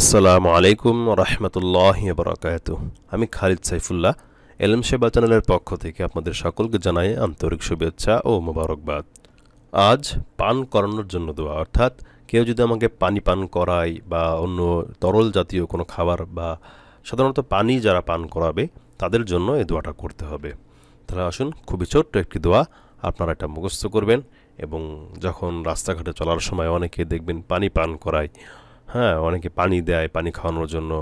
আসসালামু আলাইকুম রহমতুল্লাহ বরাকাত আমি খালিদ সাইফুল্লাহ এলম সেবা চ্যানেলের পক্ষ থেকে আপনাদের সকলকে জানাই আন্তরিক শুভেচ্ছা ও মোবারকবাদ আজ পান করানোর জন্য দেওয়া অর্থাৎ কেউ যদি আমাকে পানি পান করায় বা অন্য তরল জাতীয় কোনো খাবার বা সাধারণত পানি যারা পান করাবে তাদের জন্য এই দোয়াটা করতে হবে তাহলে আসুন খুবই ছোট্ট একটি দোয়া আপনারা এটা মুখস্থ করবেন এবং যখন রাস্তাঘাটে চলার সময় অনেকে দেখবেন পানি পান করায় হ্যাঁ অনেকে পানি দেয় পানি খাওয়ানোর জন্য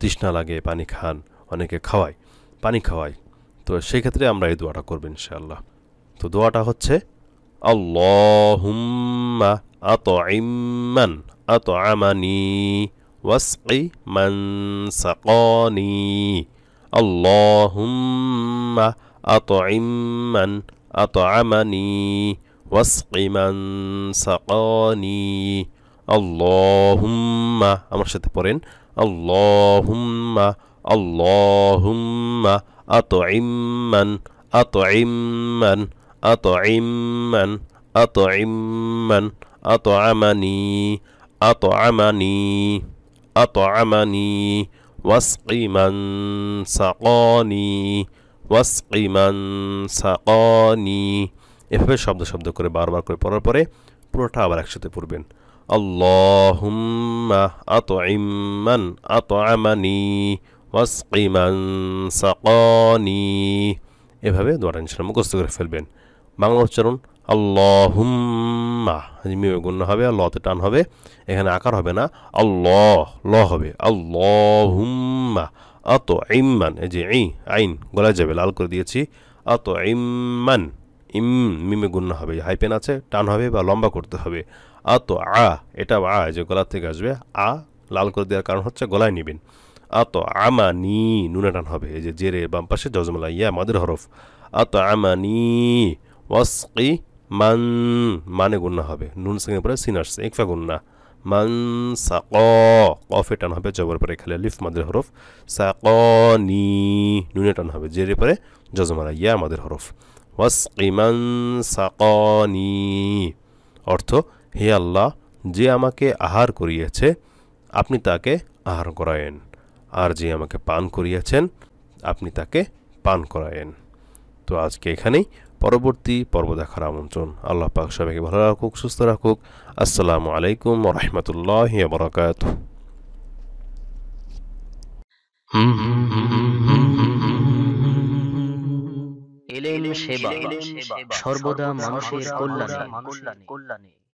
তৃষ্ণা লাগে পানি খান অনেকে খাওয়ায় পানি খাওয়ায় তো সেই ক্ষেত্রে আমরা এই দোয়াটা করব ইনশাআল্লাহ তো দোয়াটা হচ্ছে আল্লাহ মান আল্লাহুম্মা আমার সাথে পড়েন আল্লাহুম্মা আল্লাহুম্মা আতঈম্মান আতঈম্মান আতঈম্মান আতঈম্মান আতআমানি আতআমানি আতআমানি واسقي من سقاني واسقي من سقاني এভাবে শব্দ শব্দ করে বারবার করে পড়ার পরে পুরোটা আবার একসাথে পড়বেন اللهم أطعم من أطعمني واسق من سقاني এভাবে দোয়াটা ইনশাআল্লাহ মুখস্থ করে ফেলবেন বাংলা উচ্চারণ আল্লাহুম্মা মিমে গুণ হবে আর লতে টান হবে এখানে আকার হবে না আল্লাহ ল হবে আল্লাহুম্মা আত ইমান এই যে আইন গলায় যাবে লাল করে দিয়েছি আত ইমান ইম মিমে গুণ্য হবে হাইপেন আছে টান হবে বা লম্বা করতে হবে আ তো আ এটা আ যে গলা থেকে আসবে আ লাল করে দেওয়ার কারণ হচ্ছে গলায় নেবেন আ তো আমা নি নুনে টান হবে এই যে জেরে বাম পাশে জজমলা ইয়া মাদের হরফ আ তো আমা নি ওয়াসকি মান মানে গুণ্য হবে নুন সঙ্গে পরে সিন আসছে একফা গুণ্না মান সাক কফে টান হবে জবর পরে খেলে লিফ মাদের হরফ সাক নি নুনে টান হবে জেরে পরে জজমলা ইয়া আমাদের হরফ ওয়াসকিমান সাকনি অর্থ হে আল্লাহ যে আমাকে আহার করিয়েছে আপনি তাকে আহার করায়েন আর যে আমাকে পান করিয়েছেন আপনি তাকে পান করায়েন তো আজকে এখানেই পরবর্তী পর্ব দেখার আমন্ত্রণ আল্লাহ পাক সবাইকে ভালো রাখুক সুস্থ রাখুক আসসালামু আলাইকুম রহমতুল্লাহ বরাকাত হুম হুম হুম ছিলেন সেবা সর্বদা মানুষের কল্যাণে